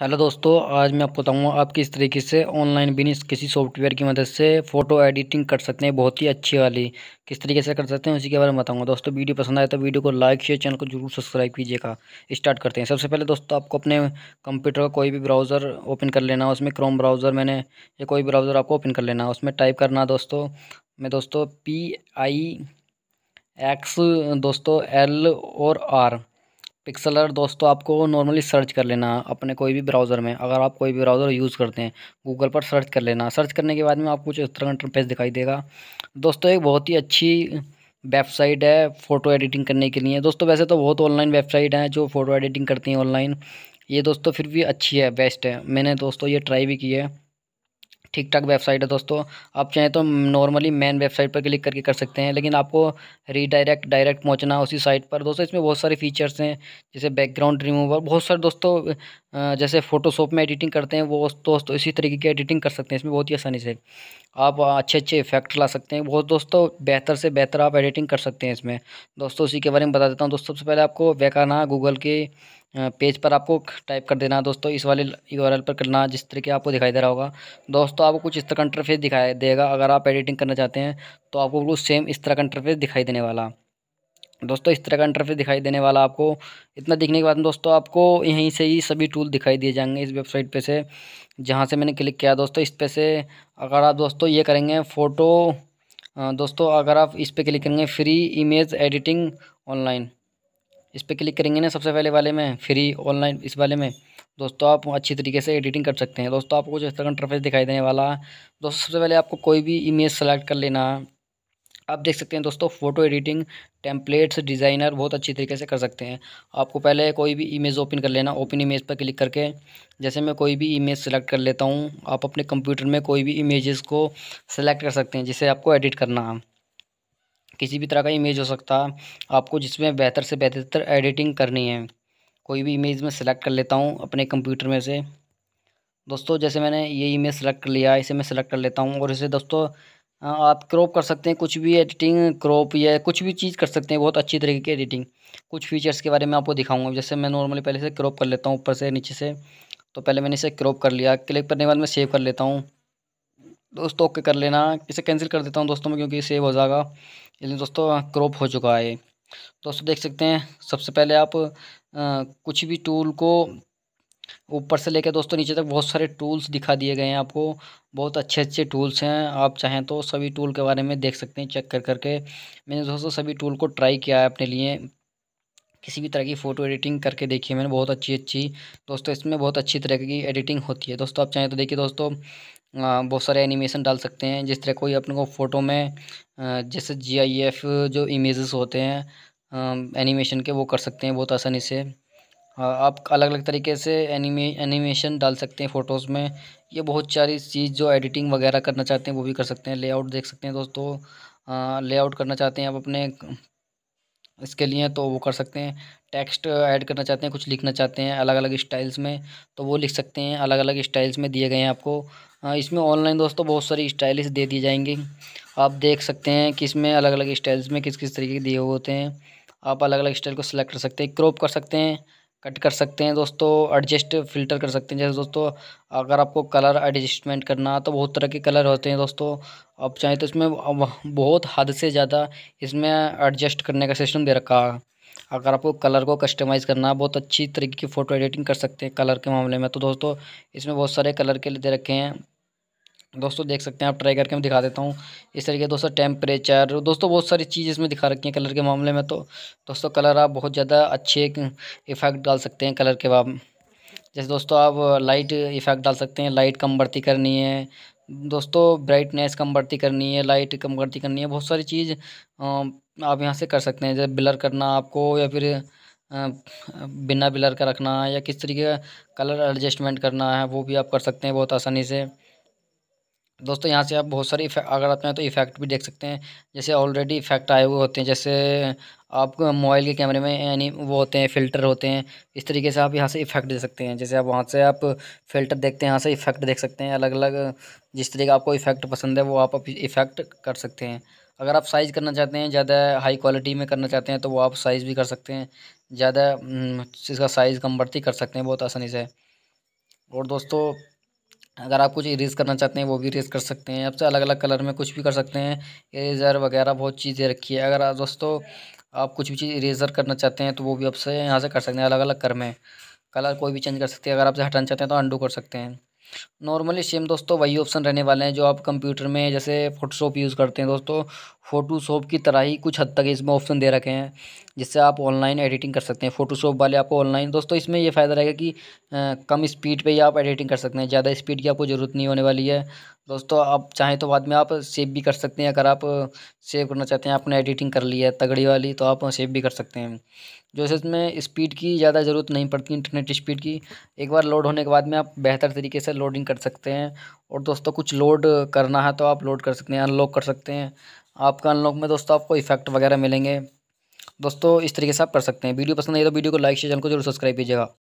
hello दोस्तों आज मैं आपको बताऊंगा आप किस तरीके से ऑनलाइन बिना किसी सॉफ्टवेयर की मदद से फ़ोटो एडिटिंग कर सकते हैं बहुत ही अच्छी वाली किस तरीके से कर सकते हैं उसी के बारे में बताऊंगा दोस्तों वीडियो पसंद आए तो वीडियो को लाइक शेयर चैनल को जरूर सब्सक्राइब कीजिएगा स्टार्ट करते हैं सबसे पहले दोस्तों आपको अपने कंप्यूटर का कोई भी ब्राउज़र ओपन कर लेना उसमें क्रोम ब्राउज़र मैंने या कोई ब्राउज़र आपको ओपन कर लेना उसमें टाइप करना दोस्तों मैं दोस्तों पी आई एक्स दोस्तों एल और आर पिक्सलर दोस्तों आपको नॉर्मली सर्च कर लेना अपने कोई भी ब्राउज़र में अगर आप कोई भी ब्राउज़र यूज़ करते हैं गूगल पर सर्च कर लेना सर्च करने के बाद में आपको कुछ इस तरह का पेज दिखाई देगा दोस्तों एक बहुत ही अच्छी वेबसाइट है फ़ोटो एडिटिंग करने के लिए दोस्तों वैसे तो बहुत ऑनलाइन वेबसाइट हैं जो फ़ोटो एडिटिंग करती हैं ऑनलाइन ये दोस्तों फिर भी अच्छी है बेस्ट है मैंने दोस्तों ये ट्राई भी की है ठीक ठाक वेबसाइट है दोस्तों आप चाहें तो नॉर्मली मेन वेबसाइट पर क्लिक करके कर सकते हैं लेकिन आपको रीडायरेक्ट डायरेक्ट पहुंचना उसी साइट पर दोस्तों इसमें बहुत सारे फीचर्स हैं जैसे बैकग्राउंड रिमूवर बहुत सारे दोस्तों जैसे फ़ोटोशॉप में एडिटिंग करते हैं वो दोस्तों इसी तरीके की एडिटिंग कर सकते हैं इसमें बहुत ही आसानी से आप अच्छे अच्छे इफेक्ट ला सकते हैं बहुत दोस्तों बेहतर से बेहतर आप एडिटिंग कर सकते हैं इसमें दोस्तों उसी के बारे में बता देता हूँ दोस्तों सबसे पहले आपको वेकाना गूगल के पेज पर आपको टाइप कर देना दोस्तों इस वाले यू पर करना जिस तरीके आपको दिखाई दे रहा होगा दोस्तों आपको कुछ इस तरह का इंटरफेस दिखाई देगा अगर आप एडिटिंग करना चाहते हैं तो आपको बिल्कुल सेम इस तरह का इंटरफेस दिखाई देने वाला दोस्तों इस तरह का इंटरफेस दिखाई देने वाला आपको इतना दिखने के बाद दोस्तों आपको यहीं से ही सभी टूल दिखाई दिए जाएंगे इस वेबसाइट पर से जहाँ से मैंने क्लिक किया दोस्तों इस पे से अगर आप दोस्तों ये करेंगे फ़ोटो दोस्तों अगर आप इस पर क्लिक करेंगे फ्री इमेज एडिटिंग ऑनलाइन इस पर क्लिक करेंगे ना सबसे पहले वाले में फ्री ऑनलाइन इस वाले में दोस्तों आप अच्छी तरीके से एडिटिंग कर सकते हैं दोस्तों आपको कुछ इस तरह का इंटरफेस दिखाई देने वाला दोस्तों सबसे पहले आपको कोई भी इमेज सेलेक्ट कर लेना आप देख सकते हैं दोस्तों फ़ोटो एडिटिंग टेम्पलेट्स डिज़ाइनर बहुत अच्छी तरीके से कर सकते हैं आपको पहले कोई भी इमेज ओपन कर लेना ओपन इमेज पर क्लिक करके जैसे मैं कोई भी इमेज सेलेक्ट कर लेता हूँ आप अपने कंप्यूटर में कोई भी इमेजेस को सेलेक्ट कर सकते हैं जिसे आपको एडिट करना है किसी भी तरह का इमेज हो सकता है आपको जिसमें बेहतर से बेहतर एडिटिंग करनी है कोई भी इमेज में सिलेक्ट कर लेता हूँ अपने कंप्यूटर में से दोस्तों जैसे मैंने ये इमेज सेलेक्ट कर लिया इसे मैं सेलेक्ट कर लेता हूँ और इसे दोस्तों आप क्रॉप कर सकते हैं कुछ भी एडिटिंग क्रॉप या कुछ भी चीज़ कर सकते हैं बहुत अच्छी तरीके की एडिटिंग कुछ फीचर्स के बारे में आपको दिखाऊंगा जैसे मैं नॉर्मली पहले से क्रॉप कर लेता हूँ ऊपर से नीचे से तो पहले मैंने इसे क्रॉप कर लिया क्लिक करने के बाद मैं सेव कर लेता हूँ दोस्तों ओके कर लेना इसे कैंसिल कर देता हूँ दोस्तों में क्योंकि सेव हो जाएगा लेकिन दोस्तों क्रॉप हो चुका है दोस्तों देख सकते हैं सबसे पहले आप आ, कुछ भी टूल को ऊपर से लेकर दोस्तों नीचे तक बहुत सारे टूल्स दिखा दिए गए हैं आपको बहुत अच्छे अच्छे टूल्स हैं आप चाहें तो सभी टूल के बारे में देख सकते हैं चेक कर करके मैंने दोस्तों सभी टूल को ट्राई किया है अपने लिए किसी भी तरह की फ़ोटो एडिटिंग करके देखी है मैंने बहुत अच्छी अच्छी दोस्तों इसमें बहुत अच्छी तरह की एडिटिंग होती है दोस्तों आप चाहें तो देखिए दोस्तों बहुत सारे एनिमेशन डाल सकते हैं जिस तरह कोई अपने को फ़ोटो में जैसे जीआईएफ जो इमेजेस होते हैं एनिमेशन के वो कर सकते हैं बहुत आसानी से आप अलग अलग तरीके से एनिमे एनिमेशन डाल सकते हैं फ़ोटोज़ में ये बहुत सारी चीज़ जो एडिटिंग वगैरह करना चाहते हैं वो भी कर सकते हैं लेआउट देख सकते हैं दोस्तों लेआउट करना चाहते हैं आप अपने इसके लिए तो वो कर सकते हैं टेक्स्ट ऐड करना चाहते हैं कुछ लिखना चाहते हैं अलग अलग स्टाइल्स में तो वो लिख सकते हैं अलग अलग स्टाइल्स में दिए गए हैं आपको इसमें ऑनलाइन दोस्तों बहुत सारी स्टाइल्स दे दी जाएंगी आप देख सकते हैं कि इसमें अलग अलग स्टाइल्स में किस किस तरीके के दिए हुए होते हैं आप अलग अलग स्टाइल को सिलेक्ट कर सकते हैं क्रॉप कर सकते हैं कट कर सकते हैं दोस्तों एडजस्ट फिल्टर कर सकते हैं जैसे दोस्तों अगर आपको कलर एडजस्टमेंट करना तो बहुत तरह के कलर होते हैं दोस्तों आप चाहें तो इसमें बहुत हद से ज़्यादा इसमें एडजस्ट करने का सिस्टम दे रखा है अगर आपको कलर को कस्टमाइज़ करना बहुत अच्छी तरीके की फ़ोटो एडिटिंग कर सकते हैं कलर के मामले में तो दोस्तों इसमें बहुत सारे कलर के लिए दे रखे हैं दोस्तों देख सकते हैं आप ट्राई करके मैं दिखा देता हूँ इस तरीके दोस्तों टेम्परेचर दोस्तों बहुत सारी चीज़ इसमें दिखा रखी हैं कलर के मामले में तो दोस्तों कलर आप बहुत ज़्यादा अच्छे इफ़ेक्ट डाल सकते हैं कलर के बाद जैसे दोस्तों आप लाइट इफ़ेक्ट डाल सकते हैं लाइट कम बढ़ती करनी है दोस्तों ब्राइटनेस कम बढ़ती करनी है लाइट कम बढ़ती करनी है बहुत सारी चीज़ आप यहाँ से कर सकते हैं जैसे ब्लर करना आपको या फिर बिना ब्लर का रखना या किस तरीके का कलर एडजस्टमेंट करना है वो भी आप कर सकते हैं बहुत आसानी से दोस्तों यहाँ से आप बहुत सारे अगर आप चाहें तो इफ़ेक्ट भी देख सकते हैं जैसे ऑलरेडी इफ़ेक्ट आए हुए होते हैं जैसे आप मोबाइल के कैमरे में यानी वो होते हैं फ़िल्टर होते हैं इस तरीके से आप यहाँ से इफ़ेक्ट दे सकते हैं जैसे आप वहाँ से आप फ़िल्टर देखते हैं यहाँ से इफ़ेक्ट देख सकते हैं अलग अलग जिस तरीके आपको इफ़ेक्ट पसंद है वो आप इफ़ेक्ट कर सकते हैं अगर आप साइज़ करना चाहते हैं ज़्यादा हाई क्वालिटी में करना चाहते हैं तो वो आप साइज़ भी कर सकते हैं ज़्यादा इसका हम्म, साइज़ कम बढ़ती कर सकते हैं बहुत आसानी से और दोस्तों अगर आप कुछ इरेज करना चाहते हैं वो भी इरेज कर सकते हैं आपसे अलग अलग कलर में कुछ भी कर सकते हैं इरेजर वगैरह बहुत चीज़ें रखी है अगर दोस्तों आप कुछ भी चीज़ इरेजर करना चाहते हैं तो वो भी आपसे यहाँ से कर सकते हैं अलग अलग कर में कलर कोई भी चेंज कर सकते हैं अगर आपसे हटाना चाहते हैं तो अंडू कर सकते हैं नॉर्मली सेम दोस्तों वही ऑप्शन रहने वाले हैं जो आप कंप्यूटर में जैसे फोटोशॉप यूज़ करते हैं दोस्तों फ़ोटोशॉप की तरह ही कुछ हद तक इसमें ऑप्शन दे रखे हैं जिससे आप ऑनलाइन एडिटिंग कर सकते हैं फ़ोटोशॉप वाले आपको ऑनलाइन दोस्तों इसमें ये फ़ायदा रहेगा कि आ, कम स्पीड पे ही आप एडिटिंग कर सकते हैं ज़्यादा स्पीड की आपको ज़रूरत नहीं होने वाली है दोस्तों आप चाहें तो बाद में आप सेव भी कर सकते हैं अगर आप सेव करना चाहते हैं आपने एडिटिंग कर ली है तगड़ी वाली तो आप सेव भी कर सकते हैं जो है इसमें स्पीड की ज़्यादा ज़रूरत नहीं पड़ती इंटरनेट स्पीड की एक बार लोड होने के बाद में आप बेहतर तरीके से लोडिंग कर सकते हैं और दोस्तों कुछ लोड करना है तो आप लोड कर सकते हैं अनलॉक कर सकते हैं आपका अनलॉक में दोस्तों आपको इफेक्ट वगैरह मिलेंगे दोस्तों इस तरीके से आप कर सकते हैं वीडियो पसंद आई तो वीडियो को लाइक शेयर चैनल को जरूर सब्सक्राइब कीजिएगा